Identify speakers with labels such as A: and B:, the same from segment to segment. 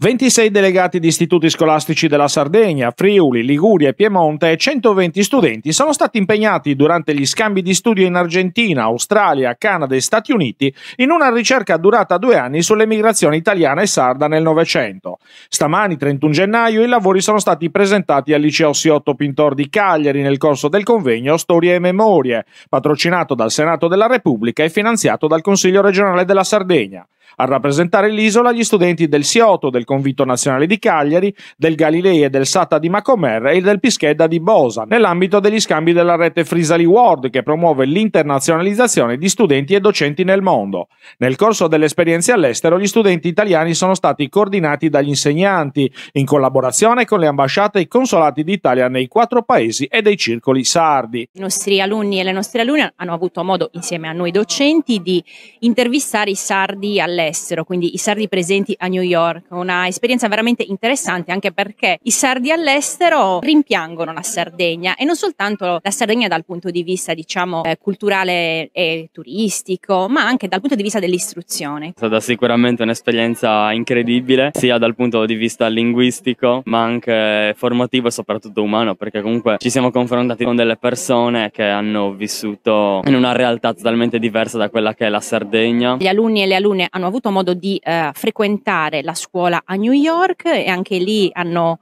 A: 26 delegati di istituti scolastici della Sardegna, Friuli, Liguria e Piemonte e 120 studenti sono stati impegnati durante gli scambi di studio in Argentina, Australia, Canada e Stati Uniti in una ricerca durata due anni sull'emigrazione italiana e sarda nel Novecento. Stamani, 31 gennaio, i lavori sono stati presentati al Liceo Siotto Pintor di Cagliari nel corso del convegno Storie e Memorie, patrocinato dal Senato della Repubblica e finanziato dal Consiglio regionale della Sardegna. A rappresentare l'isola gli studenti del Sioto, del Convito Nazionale di Cagliari, del Galilei e del Sata di Macomer e del Pischedda di Bosa, nell'ambito degli scambi della rete Frisali World che promuove l'internazionalizzazione di studenti e docenti nel mondo. Nel corso delle esperienze all'estero gli studenti italiani sono stati coordinati dagli insegnanti in collaborazione con le ambasciate e i consolati d'Italia nei quattro paesi e dei circoli sardi. I
B: nostri alunni e le nostre alunne hanno avuto modo insieme a noi docenti di intervistare i sardi alle all'estero, quindi i sardi presenti a New York, una esperienza veramente interessante anche perché i sardi all'estero rimpiangono la Sardegna e non soltanto la Sardegna dal punto di vista diciamo eh, culturale e turistico, ma anche dal punto di vista dell'istruzione. È
C: stata sicuramente un'esperienza incredibile, sia dal punto di vista linguistico, ma anche formativo e soprattutto umano, perché comunque ci siamo confrontati con delle persone che hanno vissuto in una realtà totalmente diversa da quella che è la Sardegna. Gli
B: alunni e le alunne hanno avuto modo di eh, frequentare la scuola a New York e anche lì hanno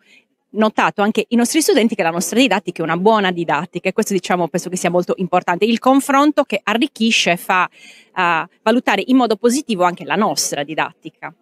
B: notato anche i nostri studenti che la nostra didattica è una buona didattica e questo diciamo penso che sia molto importante, il confronto che arricchisce e fa uh, valutare in modo positivo anche la nostra didattica.